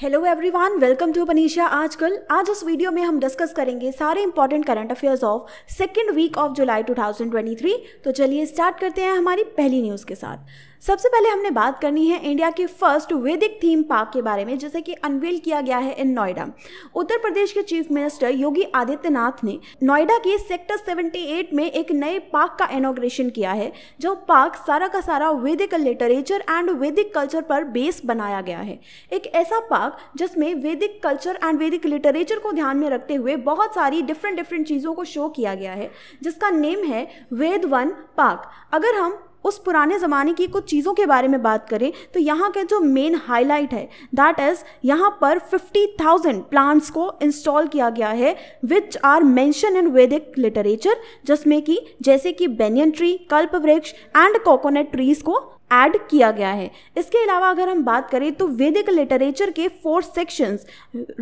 Hello everyone welcome to पनीशा आजकल आज इस वीडियो में हम डिस्कस करेंगे सारे important current affairs of second week of July 2023 तो चलिए स्टार्ट करते हैं हमारी पहली न्यूज़ के साथ सबसे पहले हमने बात करनी है इंडिया के फर्स्ट वैदिक थीम पार्क के बारे में जैसे कि अनवील किया गया है इन नोएडा उत्तर प्रदेश के चीफ मिनिस्टर योगी आदित्यनाथ ने नोएडा के सेक्टर 78 में एक नए पार्क का इनोग्रेशन किया है जो पार्क सारा का सारा वैदिक लिटरेचर एंड वैदिक कल्चर पर बेस बनाया गया है एक ऐसा पार्क जिसमें वैदिक कल्चर एंड वैदिक लिटरेचर को ध्यान में रखते हुए बहुत सारी डिफरेंट डिफरेंट चीज़ों को शो किया गया है जिसका नेम है वेद वन पार्क अगर हम उस पुराने ज़माने की कुछ चीज़ों के बारे में बात करें तो यहाँ का जो मेन हाईलाइट है दैट इज़ यहाँ पर 50,000 प्लांट्स को इंस्टॉल किया गया है विच आर मैंशन इन वैदिक लिटरेचर जिसमें कि जैसे कि बेनियन ट्री कल्प वृक्ष एंड कोकोनट ट्रीज को ऐड किया गया है इसके अलावा अगर हम बात करें तो वैदिक लिटरेचर के four sections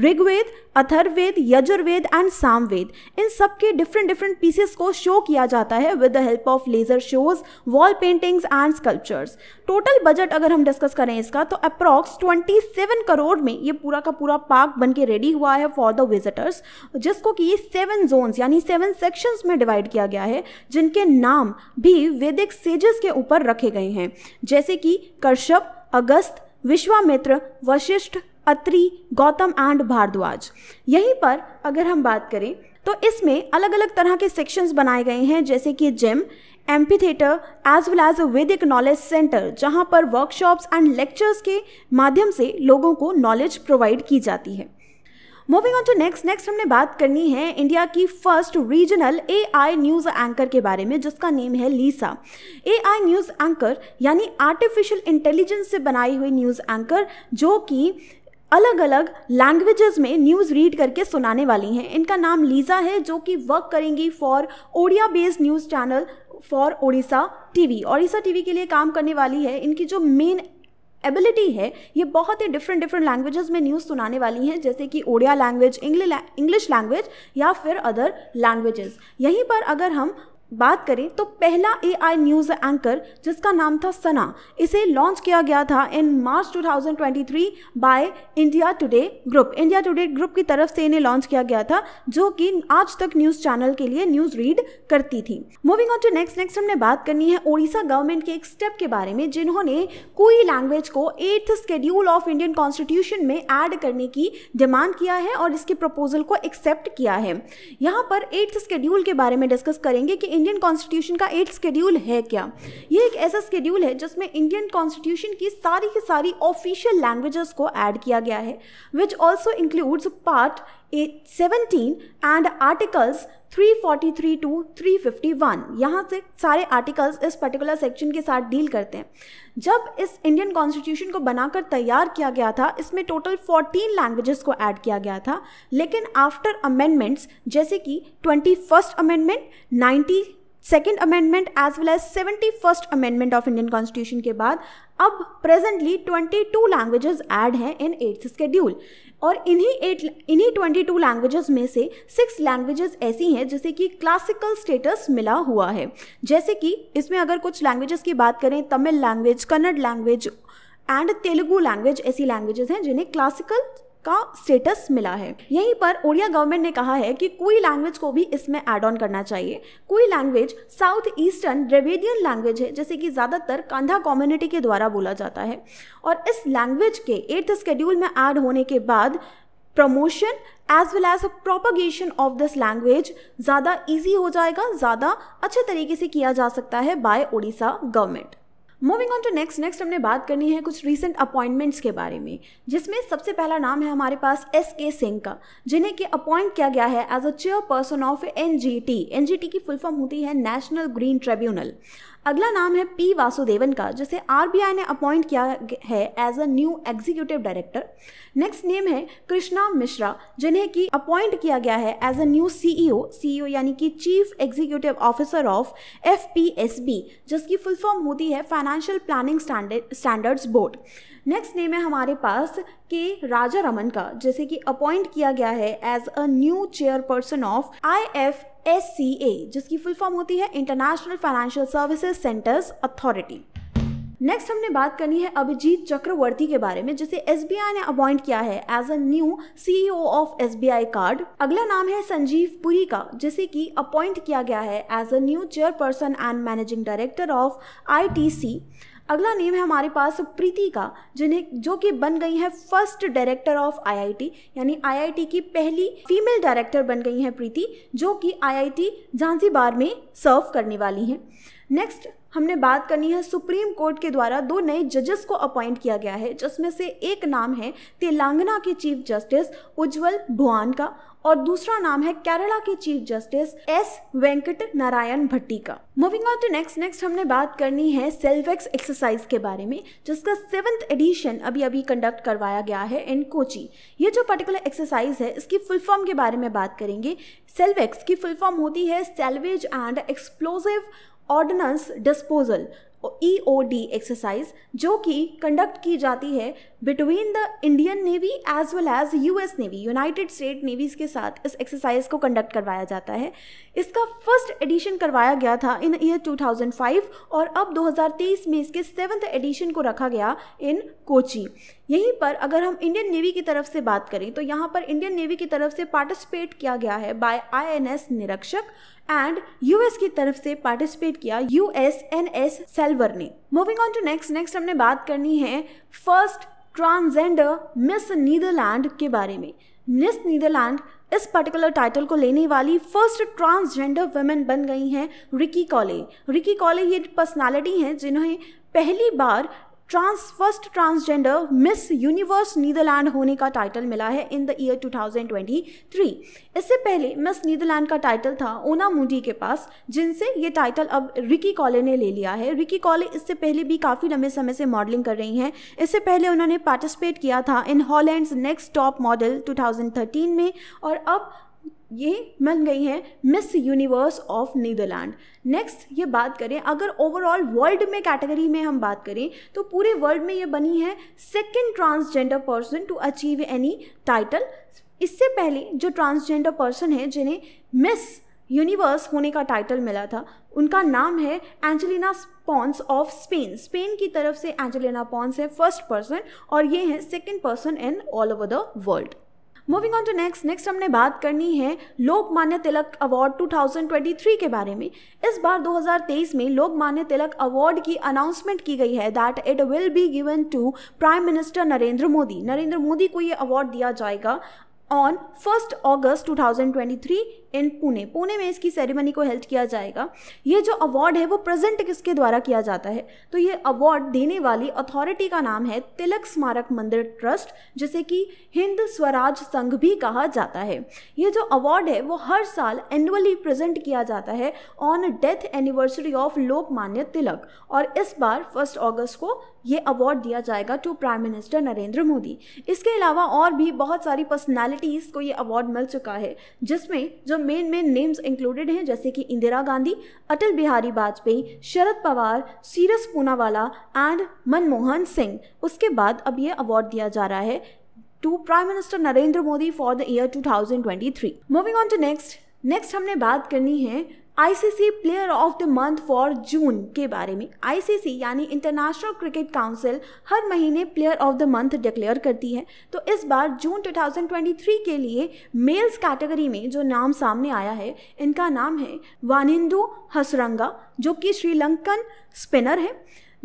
Rigveda Atharvaveda Yajurveda and Samaveda इन सब के डिफरेंट डिफरेंट पीसेस को शो किया जाता है with the help of laser shows wall paintings and sculptures total budget अगर हम डिस्कस करें इसका तो अप्रॉक्स 27 करोड़ में ये पूरा का पूरा पार्क बन के रेडी हुआ है फॉर द विजिटर्स जिसको कि सेवन जोन्स यानी सेवन सेक्शंस में डिवाइड किया गया है जिनके नाम भी वैदिक सेजेस के ऊपर रखे गए हैं जैसे कि कश्यप अगस्त विश्वामित्र वशिष्ठ अत्रि गौतम एंड भारद्वाज यहीं पर अगर हम बात करें तो इसमें अलग अलग तरह के सेक्शंस बनाए गए हैं जैसे कि gym amphitheatre as well as वैदिक नॉलेज सेंटर जहां पर वर्कशॉप्स एंड लेक्चर्स के माध्यम से लोगों को नॉलेज प्रोवाइड की जाती है moving on to next next हमने बात करनी है इंडिया की first regional A I news anchor के बारे में जिसका नेम है Lisa A I news anchor यानी आर्टिफिशियल इंटेलिजेंस से बनाई हुई न्यूज़ एंकर जो कि अलग अलग लैंग्वेजेस में न्यूज़ रीड करके सुनाने वाली हैं इनका नाम लीजा है जो कि वर्क करेंगी for Odia based news channel for Odisha TV Odisha TV के लिए काम करने वाली है इनकी जो मेन एबिलिटी है ये बहुत ही डिफरेंट डिफरेंट लैंग्वेजेस में न्यूज़ सुनाने वाली हैं जैसे कि ओडिया लैंग्वेज इंग्लिश लैंग्वेज या फिर अदर लैंग्वेजेस यहीं पर अगर हम बात करें तो पहला ए आई न्यूज़ एंकर जिसका नाम था सना इसे लॉन्च किया गया था in March 2023 by India Today group India Today group की तरफ से इन्हें लॉन्च किया गया था जो कि आज तक न्यूज़ चैनल के लिए न्यूज़ रीड करती थी moving on to next next हमने बात करनी है ओडिशा गवर्नमेंट के एक स्टेप के बारे में जिन्होंने कोई लैंग्वेज को eighth schedule of Indian constitution में एड करने की डिमांड किया है और इसके प्रपोजल को एक्सेप्ट किया है यहाँ पर एट्थ स्केड्यूल के बारे में डिस्कस करेंगे कि इंडियन कॉन्स्टिट्यूशन का एट स्केड्यूल है क्या ये एक ऐसा स्केड्यूल है जिसमें इंडियन कॉन्स्टिट्यूशन की सारी की सारी ऑफिशियल लैंग्वेजेस को ऐड किया गया है which also includes part seventeen and articles 343 to 351 यहाँ से सारे आर्टिकल्स इस पर्टिकुलर सेक्शन के साथ डील करते हैं जब इस इंडियन कॉन्स्टिट्यूशन को बनाकर तैयार किया गया था इसमें टोटल 14 लैंग्वेजेस को ऐड किया गया था लेकिन आफ्टर अमेंडमेंट्स जैसे कि twenty first amendment ninety second amendment as well as seventy first amendment of Indian constitution के बाद अब प्रेजेंटली 22 लैंग्वेजेस ऐड हैं इन एट्थ स्केड्यूल और इन्हीं एट इन्हीं ट्वेंटी टू लैंग्वेजेस में से सिक्स लैंग्वेजेस ऐसी हैं जिसे कि क्लासिकल स्टेटस मिला हुआ है जैसे कि इसमें अगर कुछ लैंग्वेजेस की बात करें Tamil language Kannada language and Telugu language ऐसी लैंग्वेजेस हैं जिन्हें क्लासिकल का स्टेटस मिला है यहीं पर ओडिया गवर्नमेंट ने कहा है कि कोई लैंग्वेज को भी इसमें एड ऑन करना चाहिए कोई language south eastern Dravidian language है जैसे कि ज़्यादातर कांधा कम्युनिटी के द्वारा बोला जाता है और इस लैंग्वेज के एट्थ स्केड्यूल में ऐड होने के बाद promotion as well as propagation of this language ज़्यादा ईजी हो जाएगा ज़्यादा अच्छे तरीके से किया जा सकता है by Odisha government moving on to next next हमने बात करनी है कुछ रीसेंट अपॉइंटमेंट्स के बारे में जिसमें सबसे पहला नाम है हमारे पास एस के सिंह का जिन्हें कि अपॉइंट किया गया है as a chairperson of N G T N G T की फुल फॉर्म होती है नेशनल ग्रीन ट्रिब्यूनल अगला नाम है पी वासुदेवन का जिसे आर ने अपॉइंट किया है as a new executive director next name है कृष्णा मिश्रा जिन्हें की अपॉइंट किया गया है as a new CEO CEO यानी कि chief executive officer of F जिसकी फुल फॉर्म होती है financial planning standards board next name है हमारे पास के राजा रमन का जैसे कि अपॉइंट किया गया है as a new chairperson of I F S C A जिसकी फुल फॉर्म होती है international financial services centres authority next हमने बात करनी है अभिजीत चक्रवर्ती के बारे में जिसे एस ने अपॉइंट किया है as a new CEO of S card अगला नाम है संजीव पुरी का जिसे कि अपॉइंट किया गया है as a new chairperson and managing director of I अगला नेम है हमारे पास प्रीति का जिन्हें जो कि बन गई हैं फर्स्ट डायरेक्टर ऑफ आईआईटी यानी आईआईटी की पहली फीमेल डायरेक्टर बन गई हैं प्रीति जो कि आईआईटी झांसीबार में सर्व करने वाली हैं नेक्स्ट हमने बात करनी है सुप्रीम कोर्ट के द्वारा दो नए जजेस को अपॉइंट किया गया है जिसमें से एक नाम है तेलंगाना के चीफ जस्टिस उज्जवल भुआन का और दूसरा नाम है केरला के chief justice S Venkata Narayana Bhatti का moving on to next next हमने बात करनी है एक्स एक्सरसाइज के बारे में जिसका सेवंथ एडिशन अभी अभी कंडक्ट करवाया गया है इन कोची ये जो पर्टिकुलर एक्सरसाइज है इसकी फुल फॉर्म के बारे में बात करेंगे सेल्वेक्स की फुल फॉर्म होती है salvage and explosive ordnance disposal E O D exercise जो कि कंडक्ट की जाती है between the Indian navy as well as U S navy United State navies के साथ इस एक्सरसाइज को कंडक्ट करवाया जाता है इसका फर्स्ट एडिशन करवाया गया था इन ईयर 2005 और अब 2023 में इसके सेवन्थ एडिशन को रखा गया इन कोची यहीं पर अगर हम इंडियन नेवी की तरफ से बात करें तो यहाँ पर इंडियन नेवी की तरफ से पार्टिसिपेट किया गया है by S Nireekshak and US की तरफ से पार्टिसिपेट किया यूएस एन एस सेल्वर ने moving on to next next हमने बात करनी है फर्स्ट ट्रांसजेंडर मिस नीदरलैंड के बारे में मिस नीदरलैंड इस पर्टिकुलर टाइटल को लेने वाली फर्स्ट ट्रांसजेंडर वुमेन बन गई हैं रिकी कॉले रिकी कॉले ये पर्सनालिटी हैं जिन्हें पहली बार trans first transgender Miss Universe Netherland होने का टाइटल मिला है इन द ईयर 2023 इससे पहले मिस नीदरलैंड का टाइटल था ओना मुंडी के पास जिनसे ये टाइटल अब रिकी कॉले ने ले लिया है रिकी कॉले इससे पहले भी काफ़ी लंबे समय से मॉडलिंग कर रही हैं इससे पहले उन्होंने पार्टिसिपेट किया था in Holland next top model two में और अब ये बन गई हैं Miss Universe of Netherland next ये बात करें अगर ओवरऑल वर्ल्ड में कैटेगरी में हम बात करें तो पूरे वर्ल्ड में ये बनी है second transgender person to achieve any title इससे पहले जो ट्रांसजेंडर पर्सन है जिन्हें मिस यूनिवर्स होने का टाइटल मिला था उनका नाम है Angelina Ponce of Spain Spain की तरफ से एंजेलिना पॉन्स है फर्स्ट पर्सन और ये है second person in all over the world moving on to next next हमने बात करनी है लोकमान्य तिलक अवार्ड 2023 के बारे में इस बार 2023 में लोकमान्य तिलक अवार्ड की अनाउंसमेंट की गई है that it will be given to prime minister Narendra Modi Narendra Modi को ये अवार्ड दिया जाएगा on first August 2023 in Pune Pune में इसकी सेरेमनी को हेल्ड किया जाएगा ये जो अवार्ड है वो प्रेजेंट किसके द्वारा किया जाता है तो ये अवार्ड देने वाली अथॉरिटी का नाम है तिलक स्मारक मंदिर ट्रस्ट जिसे कि हिंद स्वराज संघ भी कहा जाता है ये जो अवार्ड है वो हर साल एनुअली प्रेजेंट किया जाता है on death anniversary of Lokmanya Tilak और इस बार फर्स्ट ऑगस्ट को ये अवार्ड दिया जाएगा to prime minister Narendra Modi इसके अलावा और भी बहुत सारी पर्सनैलिटीज को ये अवार्ड मिल चुका है जिसमें जो मेन मेन नेम्स इंक्लूडेड हैं जैसे कि इंदिरा गांधी अटल बिहारी वाजपेयी शरद पवार सीरस पूनावाला एंड मनमोहन सिंह उसके बाद अब ये अवार्ड दिया जा रहा है to prime minister Narendra Modi for the year to moving on to next next हमने बात करनी है ICC player of the month for June के बारे में आईसीसी यानी इंटरनेशनल क्रिकेट काउंसिल हर महीने player of the month declare करती है तो इस बार जून 2023 के लिए मेल्स कैटेगरी में जो नाम सामने आया है इनका नाम है वानिंदु हसरंगा जो कि श्रीलंकन स्पिनर है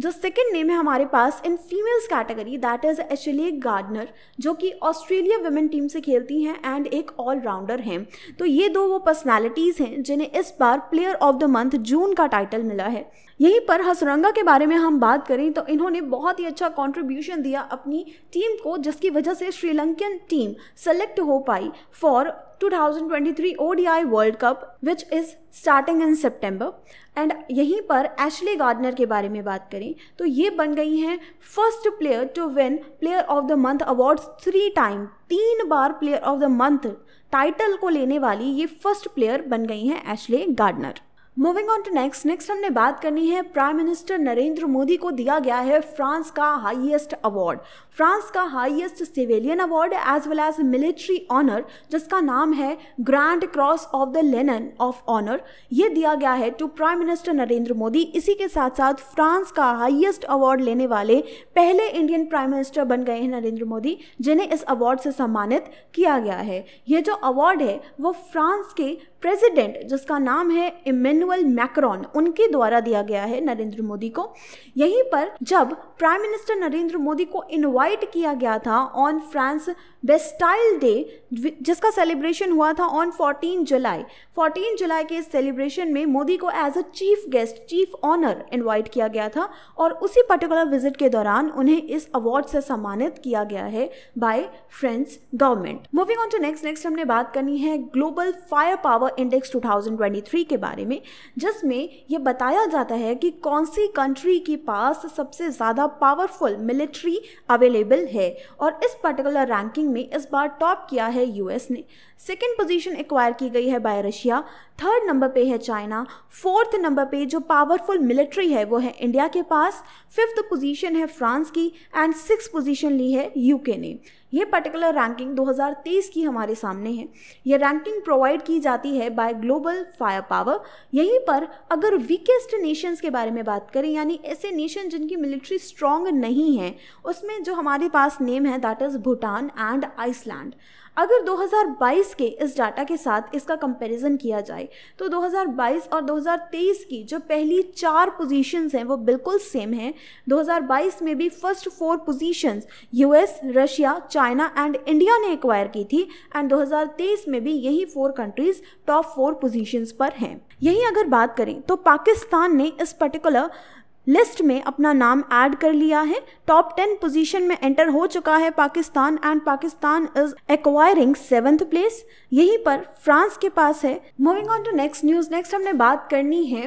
जो सेकेंड नेम है हमारे पास in females category that is Ashleigh Gardner जो कि ऑस्ट्रेलिया वुमेन टीम से खेलती हैं एंड एक ऑलराउंडर हैं तो ये दो वो पर्सनैलिटीज़ हैं जिन्हें इस बार player of the month June का टाइटल मिला है यहीं पर हसरंगा के बारे में हम बात करें तो इन्होंने बहुत ही अच्छा कॉन्ट्रीब्यूशन दिया अपनी टीम को जिसकी वजह से श्रीलंकन टीम सेलेक्ट हो पाई for 2023 ODI world cup which is starting in सितंबर एंड यहीं पर एशले गार्डनर के बारे में बात करें तो ये बन गई हैं first player to win player of the month awards three time तीन बार player of the month title को लेने वाली ये फर्स्ट प्लेयर बन गई हैं Ashleigh Gardner moving on to next next हमने बात करनी है प्राइम मिनिस्टर नरेंद्र मोदी को दिया गया है फ्रांस का हाईएस्ट अवार्ड फ्रांस का highest civilian award as well as military honour जिसका नाम है grand cross of the legion of honour ये दिया गया है to prime minister Narendra Modi इसी के साथ साथ फ्रांस का हाइएस्ट अवार्ड लेने वाले पहले इंडियन प्राइम मिनिस्टर बन गए हैं नरेंद्र मोदी जिन्हें इस अवार्ड से सम्मानित किया गया है ये जो अवार्ड है वो फ्रांस के प्रेजिडेंट जिसका नाम है इमेनुअल इमैनुअल मैक्रॉन उनके द्वारा दिया गया है नरेंद्र मोदी को यहीं पर जब प्राइम मिनिस्टर नरेंद्र मोदी को इनवाइट किया गया था ऑन फ्रांस बेस्टाइल डे जिसका सेलिब्रेशन हुआ था ऑन 14 जुलाई 14 जुलाई के इस सेलिब्रेशन में मोदी को as a chief guest chief honour invite किया गया था और उसी पर्टिकुलर विजिट के दौरान उन्हें इस अवार्ड से सम्मानित किया गया है by French government moving on to next next हमने बात करनी है ग्लोबल फायर पावर इंडेक्स 2023 के बारे में जिसमें यह बताया जाता है कि कौन सी कंट्री के पास सबसे ज़्यादा पावरफुल मिलिट्री अवेलेबल है और इस पर्टिकुलर रैंकिंग में इस बार टॉप किया है यूएस ने सेकेंड पोजीशन एक्वायर की गई है बाय रशिया थर्ड नंबर पे है चाइना फोर्थ नंबर पे जो पावरफुल मिलिट्री है वो है इंडिया के पास फिफ्थ पोजीशन है फ्रांस की एंड सिक्स पोजीशन ली है यूके ने ये पर्टिकुलर रैंकिंग 2023 की हमारे सामने है ये रैंकिंग प्रोवाइड की जाती है बाय ग्लोबल फायर पावर यहीं पर अगर वीकेस्ट नेशंस के बारे में बात करें यानी ऐसे नेशन जिनकी मिलिट्री स्ट्रांग नहीं है उसमें जो हमारे पास नेम है that is Bhutan and Iceland अगर 2022 के इस डाटा के साथ इसका कंपैरिजन किया जाए तो 2022 और 2023 की जो पहली चार पोजीशंस हैं वो बिल्कुल सेम हैं 2022 में भी first four positions US Russia China and India ने एक्वायर की थी एंड 2023 में भी यही four countries top four positions पर हैं यही अगर बात करें तो पाकिस्तान ने इस पर्टिकुलर लिस्ट में अपना नाम ऐड कर लिया है टॉप टेन पोजीशन में एंटर हो चुका है Pakistan and Pakistan is acquiring seventh place यहीं पर फ्रांस के पास है moving on to next news next हमने बात करनी है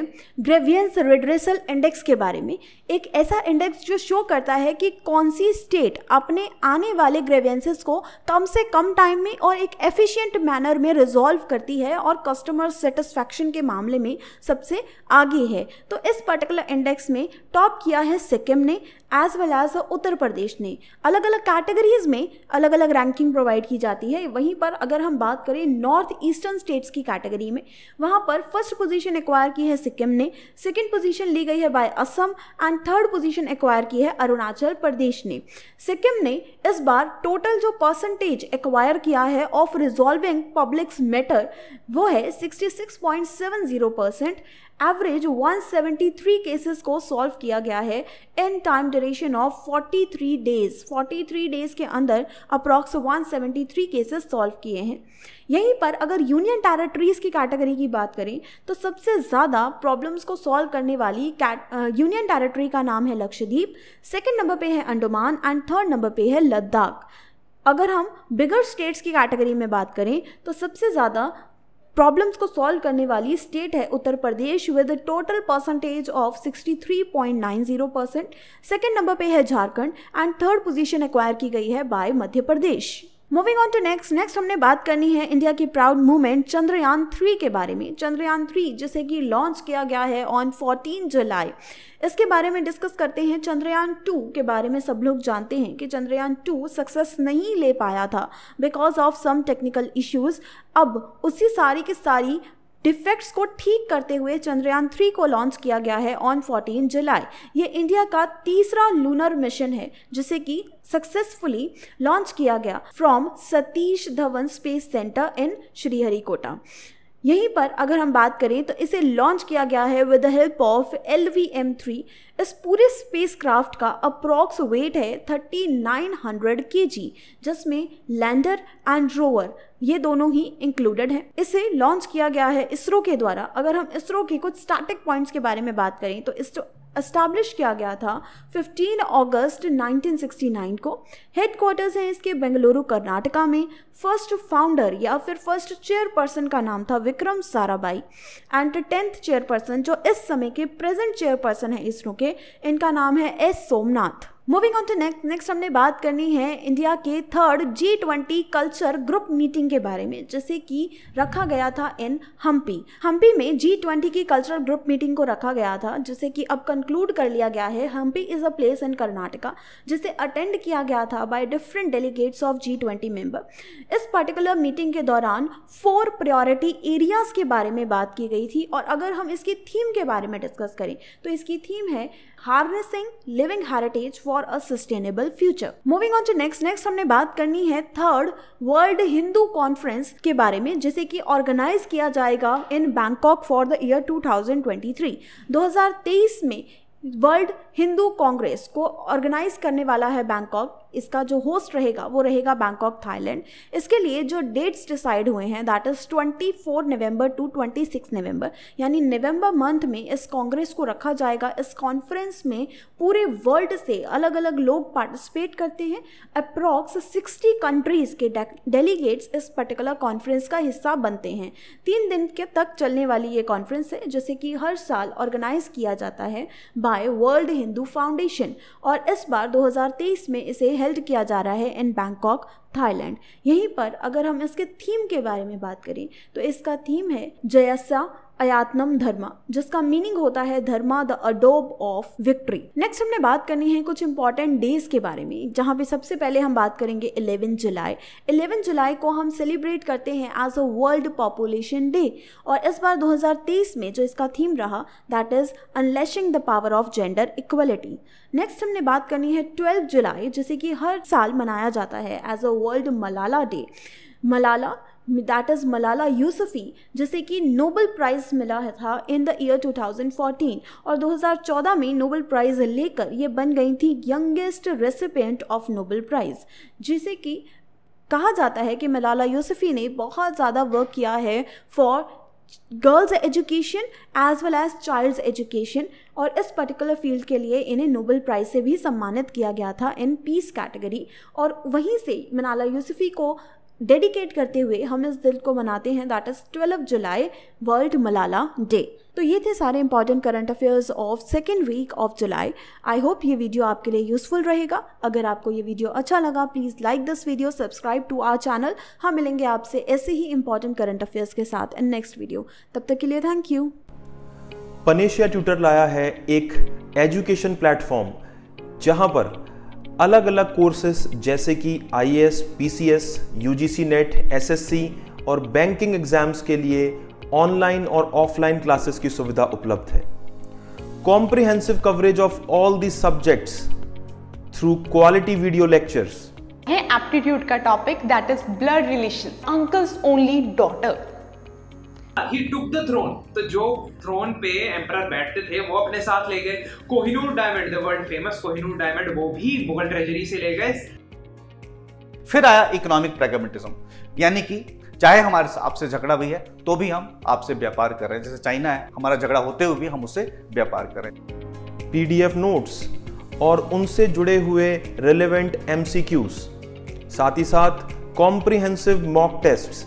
ग्रेवियंस रेड्रेसल इंडेक्स के बारे में एक ऐसा इंडेक्स जो शो करता है कि कौन सी स्टेट अपने आने वाले ग्रेवियंसेस को कम से कम टाइम में और एक एफिशियंट मैनर में रिजॉल्व करती है और कस्टमर सेटिस्फैक्शन के मामले में सबसे आगे है तो इस पर्टिकुलर इंडेक्स में टॉप किया है सिक्किम ने as well as Uttar Pradesh ने अलग अलग कैटेगरीज में अलग अलग रैंकिंग प्रोवाइड की जाती है वहीं पर अगर हम बात करें नॉर्थ ईस्टर्न स्टेट्स की कैटेगरी में वहाँ पर फर्स्ट पोजीशन एक्वायर की है सिक्किम ने सेकेंड पोजीशन ली गई है by Assam and third position acquire की है अरुणाचल प्रदेश ने सिक्किम ने इस बार टोटल जो परसेंटेज एक्वायर किया है ऑफ रिजॉल्विंग पब्लिक्स मैटर वो है जीरो परसेंट एवरेज 173 केसेस को सॉल्व किया गया है in time duration of 43 days 43 days के अंदर अप्रॉक्स 173 केसेस सॉल्व किए हैं यहीं पर अगर यूनियन टेरिटरीज की कैटेगरी की बात करें तो सबसे ज़्यादा प्रॉब्लम्स को सॉल्व करने वाली यूनियन टेरेटरी का नाम है लक्षद्वीप सेकेंड नंबर पे है अंडमान एंड थर्ड नंबर पे है लद्दाख अगर हम बिगर स्टेट्स की कैटेगरी में बात करें तो सबसे ज़्यादा प्रॉब्लम्स को सॉल्व करने वाली स्टेट है Uttar Pradesh with total percentage of 63.90 percent second number पे है Jharkhand and third position acquire की गई है by Madhya Pradesh moving on to next next हमने बात करनी है इंडिया की प्राउड मूवमेंट चंद्रयान थ्री के बारे में चंद्रयान थ्री जिसे कि लॉन्च किया गया है ऑन फोर्टीन जुलाई इसके बारे में डिस्कस करते हैं चंद्रयान टू के बारे में सब लोग जानते हैं कि चंद्रयान टू सक्सेस नहीं ले पाया था because of some technical issues अब उसी सारी की सारी डिफेक्ट्स को ठीक करते हुए चंद्रयान थ्री को लॉन्च किया गया है ऑन फोर्टीन जुलाई ये इंडिया का तीसरा लूनर मिशन है जिसे कि सक्सेसफुली लॉन्च किया गया from Satish Dhawan space centre in Sriharikota यहीं पर अगर हम बात करें तो इसे लॉन्च किया गया है with the help of L V M three इस पूरे स्पेसक्राफ्ट का अप्रॉक्स वेट है 3900 केजी जिसमें लैंडर एंड रोवर ये दोनों ही इंक्लूडेड हैं इसे लॉन्च किया गया है इसरो के द्वारा अगर हम इसरो के कुछ स्टैटिक पॉइंट्स के बारे में बात करें तो इसरो इस्टेब्लिश किया गया था 15 अगस्त 1969 को हेड क्वार्टर्स हैं इसके बेंगलुरु कर्नाटका में फर्स्ट फाउंडर या फिर फर्स्ट चेयरपर्सन का नाम था Vikram Sarabhai and tenth chairperson जो इस समय के प्रेजेंट चेयरपर्सन है इसरो के इनका नाम है S Somanath moving on to next next हमने बात करनी है इंडिया के third G twenty culture group meeting के बारे में जैसे कि रखा गया था इन हम्पी हम्पी में जी ट्वेंटी की कल्चर ग्रुप मीटिंग को रखा गया था जिसे कि अब कंक्लूड कर लिया गया है Hampi is a place in Karnataka जिसे अटेंड किया गया था by different delegates of G twenty member इस पर्टिकुलर मीटिंग के दौरान फोर प्रायोरिटी एरियाज के बारे में बात की गई थी और अगर हम इसकी थीम के बारे में डिस्कस करें तो इसकी थीम है harnessing living heritage for a sustainable future moving on to next next हमने बात करनी है थर्ड वर्ल्ड हिंदू कॉन्फ्रेंस के बारे में जिसे कि ऑर्गेनाइज किया जाएगा in Bangkok for the year 2023 2023 में वर्ल्ड हिंदू कांग्रेस को ऑर्गेनाइज करने वाला है बैंकॉक इसका जो होस्ट रहेगा वो रहेगा बैंकॉक थाईलैंड इसके लिए जो डेट्स डिसाइड हुए हैं that is twenty four November to twenty six November यानी नवम्बर मंथ में इस कांग्रेस को रखा जाएगा इस कॉन्फ्रेंस में पूरे वर्ल्ड से अलग अलग लोग पार्टिसिपेट करते हैं अप्रॉक्स सिक्सटी कंट्रीज़ के डेलीगेट्स इस पर्टिकुलर कॉन्फ्रेंस का हिस्सा बनते हैं तीन दिन के तक चलने वाली ये कॉन्फ्रेंस है जैसे कि हर साल ऑर्गेनाइज किया जाता है बाय वर्ल्ड हिंदू फाउंडेशन और इस बार 2023 में इसे हेल्ड किया जा रहा है इन बैंकॉक थाईलैंड यहीं पर अगर हम इसके थीम के बारे में बात करें तो इसका थीम है जयसा अयातनम धर्मा जिसका मीनिंग होता है धर्मा द अडोब ऑफ विक्ट्री नेक्स्ट हमने बात करनी है कुछ इंपॉर्टेंट डेज के बारे में जहाँ पे सबसे पहले हम बात करेंगे इलेवेंथ जुलाई इलेवेंथ जुलाई को हम सेलिब्रेट करते हैं as a world population day और इस बार 2023 में जो इसका थीम रहा that is unleashing the power of gender equality next हमने बात करनी है ट्वेल्थ जुलाई जिसे कि हर साल मनाया जाता है as a world Malala day Malala that is Malala Yousafzai जिसे कि नोबल प्राइज़ मिला था इन द ईयर 2014 और 2014 में नोबल प्राइज़ लेकर ये बन गई थी youngest recipient of Nobel prize जिसे कि कहा जाता है कि मलाला यूसुफ़ी ने बहुत ज़्यादा वर्क किया है for girls education as well as childs education और इस पर्टिकुलर फील्ड के लिए इन्हें नोबल प्राइज़ से भी सम्मानित किया गया था इन पीस कैटेगरी और वहीं से मनाला यूसुफ़ी को डेडिकेट करते हुए हम इस दिन को मनाते हैं that is twelve July world Malala day तो ये थे सारे important current affairs of second week of July I hope ये वीडियो आपके लिए यूजफुल रहेगा अगर आपको ये वीडियो अच्छा लगा please like this video subscribe to our channel हम मिलेंगे आपसे ऐसे ही इंपॉर्टेंट करंट अफेयर्स के साथ नेक्स्ट वीडियो तब तक के लिए थैंक यू पनेशिया ट्यूटर लाया है एक एजुकेशन प्लेटफॉर्म जहां पर अलग अलग कोर्सेस जैसे कि I S P C S U G C net S S C और बैंकिंग एग्जाम्स के लिए ऑनलाइन और ऑफलाइन क्लासेस की सुविधा उपलब्ध है comprehensive coverage of all the subjects through quality video lectures है एप्टीट्यूड का topic that is blood relation uncles only daughter ही टुक द थ्रोन तो जो थ्रोन पे एम्पर बैठते थे वो अपने साथ ले गए Kohinoor diamond the world famous Kohinoor diamond वो भी मुगल ट्रेजरी से ले गए फिर आया इकोनॉमिक प्रेगमेटिज्म यानी कि चाहे हमारे आपसे झगड़ा भी है तो भी हम आपसे व्यापार कर रहे हैं जैसे चाइना है हमारा झगड़ा होते हुए भी हम उससे व्यापार कर रहे हैं पीडीएफ नोट्स और उनसे जुड़े हुए रिलेवेंट एमसीक्यूज साथ ही साथ comprehensive mock tests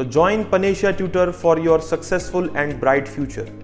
So join Panesia Tutor for your successful and bright future.